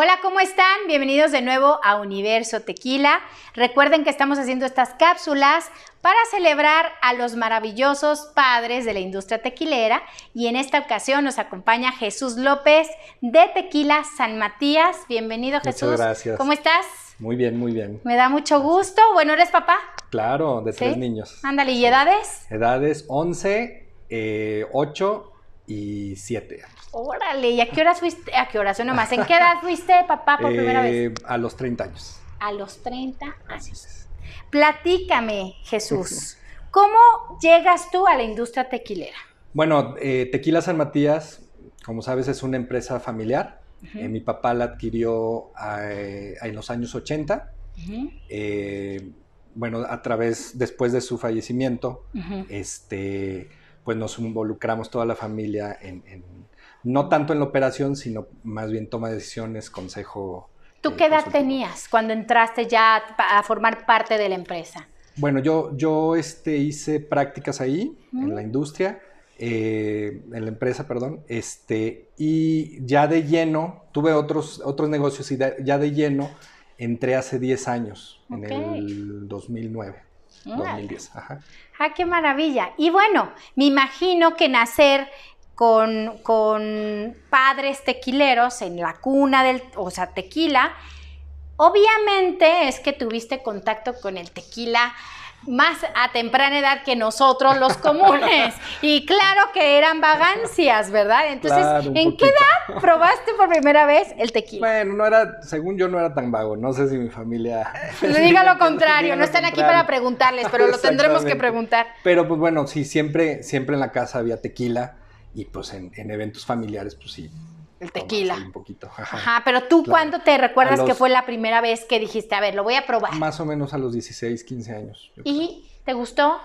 Hola, ¿cómo están? Bienvenidos de nuevo a Universo Tequila. Recuerden que estamos haciendo estas cápsulas para celebrar a los maravillosos padres de la industria tequilera y en esta ocasión nos acompaña Jesús López de Tequila San Matías. Bienvenido Muchas Jesús. gracias. ¿Cómo estás? Muy bien, muy bien. Me da mucho gusto. Bueno, ¿eres papá? Claro, de tres niños. Ándale, ¿y edades? Edades 11, 8 eh, y siete años. Órale, ¿y a qué horas fuiste? ¿A qué horas nomás? ¿En qué edad fuiste papá por primera vez? Eh, a los 30 años. A los 30 años. Platícame, Jesús, ¿cómo llegas tú a la industria tequilera? Bueno, eh, Tequila San Matías, como sabes, es una empresa familiar. Eh, mi papá la adquirió en los años 80. bueno, a través, después de su fallecimiento, este pues nos involucramos toda la familia en, no tanto en la operación, sino más bien toma de decisiones, consejo. ¿Tú eh, qué edad tenías cuando entraste ya a formar parte de la empresa? Bueno, yo, yo este, hice prácticas ahí, en la industria, eh, en la empresa, perdón, este, y ya de lleno, tuve otros, otros negocios y ya de lleno entré hace 10 años, en el 2009. 2010. Ajá. Ah, qué maravilla. Y bueno, me imagino que nacer con, con, padres tequileros en la cuna del, o sea, tequila, obviamente es que tuviste contacto con el tequila más a temprana edad que nosotros los comunes. y claro que eran vagancias, ¿verdad? Entonces, ¿en qué edad probaste por primera vez el tequila? Bueno, no era, según yo no era tan vago, no sé si mi familia... Le diga lo contrario, no están aquí para preguntarles, pero lo tendremos que preguntar. Pero pues bueno, sí, siempre, siempre en la casa había tequila y pues en eventos familiares, pues sí, el tequila. Un poquito. Ajá, pero tú cuándo te recuerdas que fue la primera vez que dijiste, a ver, lo voy a probar? Más o menos a los 16, 15 años. ¿Y te gustó?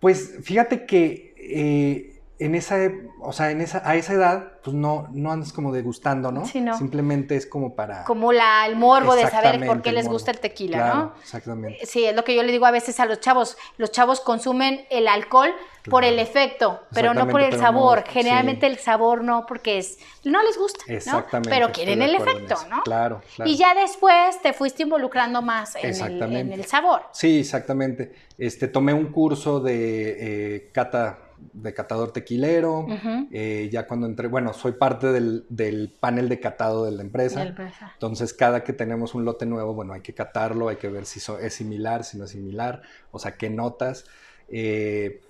Pues fíjate que eh, en esa, e, o sea, en esa, a esa edad, pues no, no andas como degustando, ¿no? Simplemente es como para... Como la, el morbo de saber por qué les gusta el tequila, claro, ¿no? Exactamente. Eh, sí, es lo que yo le digo a veces a los chavos. Los chavos consumen el alcohol por el efecto, pero no por el sabor. Generalmente el sabor no, porque es, no les gusta, Exactamente. Pero quieren el efecto, ¿no? Claro, Y ya después te fuiste involucrando más en, El, sabor. Sí, exactamente. Este, tomé un curso de eh, cata de catador tequilero. Eh, ya cuando entré, bueno, soy parte del, panel de catado de la, empresa, Entonces, cada que tenemos un lote nuevo, bueno, hay que catarlo, hay que ver si es similar, si no es similar, o sea, qué notas. Eh,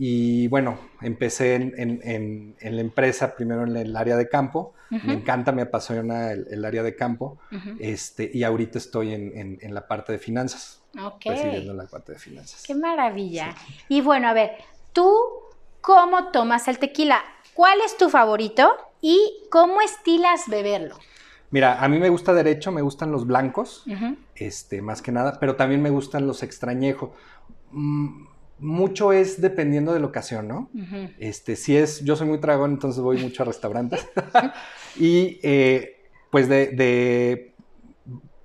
y bueno, empecé en, la empresa, primero en el área de campo. Me encanta, me apasiona el, área de campo. este, y ahorita estoy en, la parte de finanzas. Ok. la parte de finanzas. Qué maravilla. Y bueno, a ver, ¿Tú cómo tomas el tequila? ¿Cuál es tu favorito y cómo estilas beberlo? Mira, a mí me gusta derecho, me gustan los blancos, este, más que nada, pero también me gustan los extrañejos. Mm, mucho es dependiendo de la ocasión, ¿no? Este, si es, yo soy muy tragón, entonces voy mucho a restaurantes. y eh, pues de,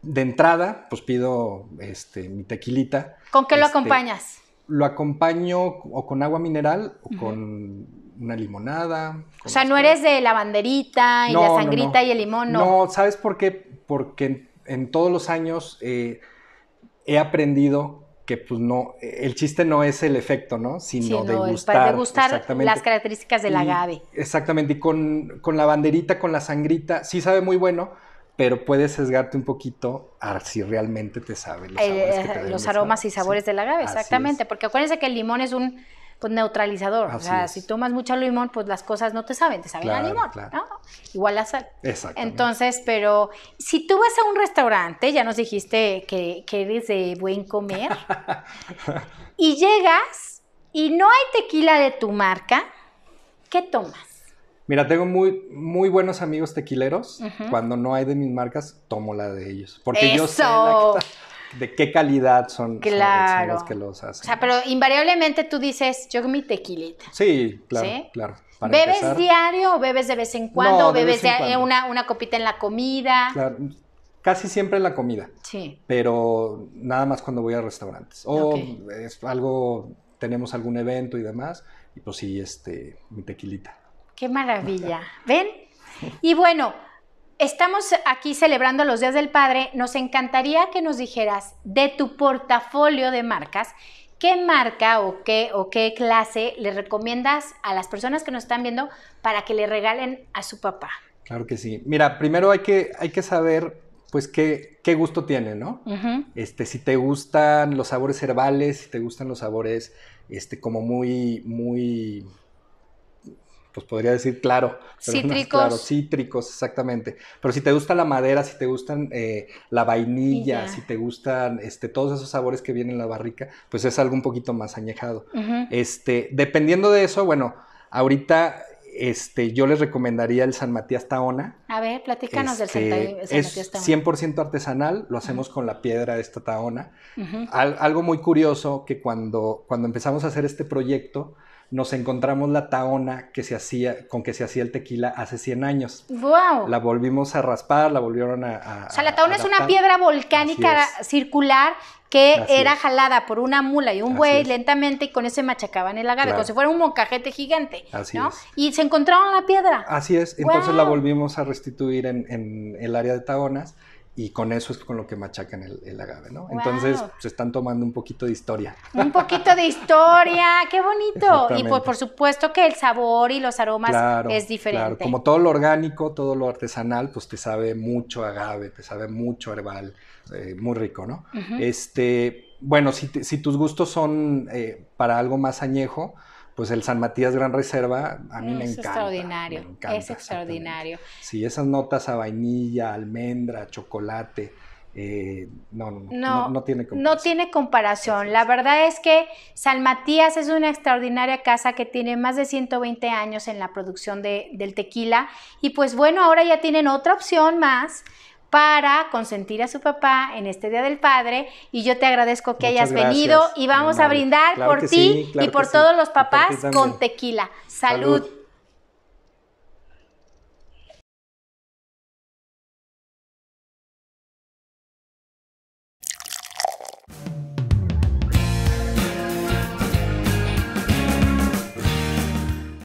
de, entrada, pues pido este, mi tequilita. ¿Con qué lo este, acompañas? lo acompaño o con agua mineral o con una limonada. O sea, no eres de la banderita y la sangrita y el limón, ¿no? No, ¿sabes por qué? Porque en, todos los años eh, he aprendido que pues no, e-, el chiste no es el efecto, ¿no? Sino sí, degustar. las características del agave. Exactamente, y con, con la banderita, con la sangrita, sí sabe muy bueno, pero puedes sesgarte un poquito a si realmente te saben los sabores. que te eh, los aromas y sabores de del agave, exactamente, porque acuérdense que el limón es un pues, neutralizador, o sea, si tomas mucho limón, pues las cosas no te saben, te saben limón, ¿no? igual la sal. Exacto. Entonces, pero si tú vas a un restaurante, ya nos dijiste que, que eres de buen comer, y llegas y no hay tequila de tu marca, ¿qué tomas? Mira, tengo muy, muy buenos amigos tequileros. Cuando no hay de mis marcas, tomo la de ellos. Porque yo sé de qué calidad son, claro. que los hacen. O sea, pero invariablemente tú dices, yo mi tequilita. Sí, claro, claro. ¿Bebes diario o bebes de vez en cuando? ¿Bebes eh, Una, una copita en la comida? Claro, casi siempre en la comida. Sí. Pero nada más cuando voy a restaurantes. O es algo, tenemos algún evento y demás. Y pues sí, este, mi tequilita. Qué maravilla. ¿Ven? Y bueno, estamos aquí celebrando los Días del Padre. Nos encantaría que nos dijeras de tu portafolio de marcas, ¿qué marca o qué, o qué clase le recomiendas a las personas que nos están viendo para que le regalen a su papá? Claro que sí. Mira, primero hay que, hay que saber pues qué, qué, gusto tiene, ¿no? Este, si te gustan los sabores herbales, si te gustan los sabores este, como muy, muy pues podría decir claro. Cítricos. Claro, cítricos, exactamente. Pero si te gusta la madera, si te gustan eh, la vainilla, si te gustan este, todos esos sabores que vienen en la barrica, pues es algo un poquito más añejado. este, dependiendo de eso, bueno, ahorita este, yo les recomendaría el San Matías Taona. A ver, platícanos del este, San, Matías Taona. Es 100% artesanal, lo hacemos con la piedra de esta Taona. algo muy curioso que cuando, cuando empezamos a hacer este proyecto, nos encontramos la taona que se hacía, con que se hacía el tequila hace 100 años. ¡Wow! La volvimos a raspar, la volvieron a... o sea, la taona es una piedra volcánica circular que era jalada por una mula y un buey lentamente y con eso machacaban el agave, como si fuera un moncajete gigante. Así es. Y se encontraron la piedra. Así es, entonces la volvimos a restituir en, en el área de Taonas y con eso es con lo que machacan el, agave, ¿no? Entonces se están tomando un poquito de historia. Un poquito de historia, qué bonito. Y pues por supuesto que el sabor y los aromas es diferente. Claro, como todo lo orgánico, todo lo artesanal, pues te sabe mucho agave, te sabe mucho herbal, eh, muy rico, ¿no? Este, bueno, si, tus gustos son eh, para algo más añejo, pues el San Matías Gran Reserva a mí mm, me encanta. es extraordinario, Es extraordinario. Sí, esas notas a vainilla, almendra, chocolate. Eh, no, no, no, tiene comparación. No tiene comparación. La verdad es que San Matías es una extraordinaria casa que tiene más de 120 años en la producción de, del tequila y pues bueno, ahora ya tienen otra opción más para consentir a su papá en este Día del Padre. Y yo te agradezco que hayas venido y vamos a brindar por ti y por todos los papás con tequila. Salud.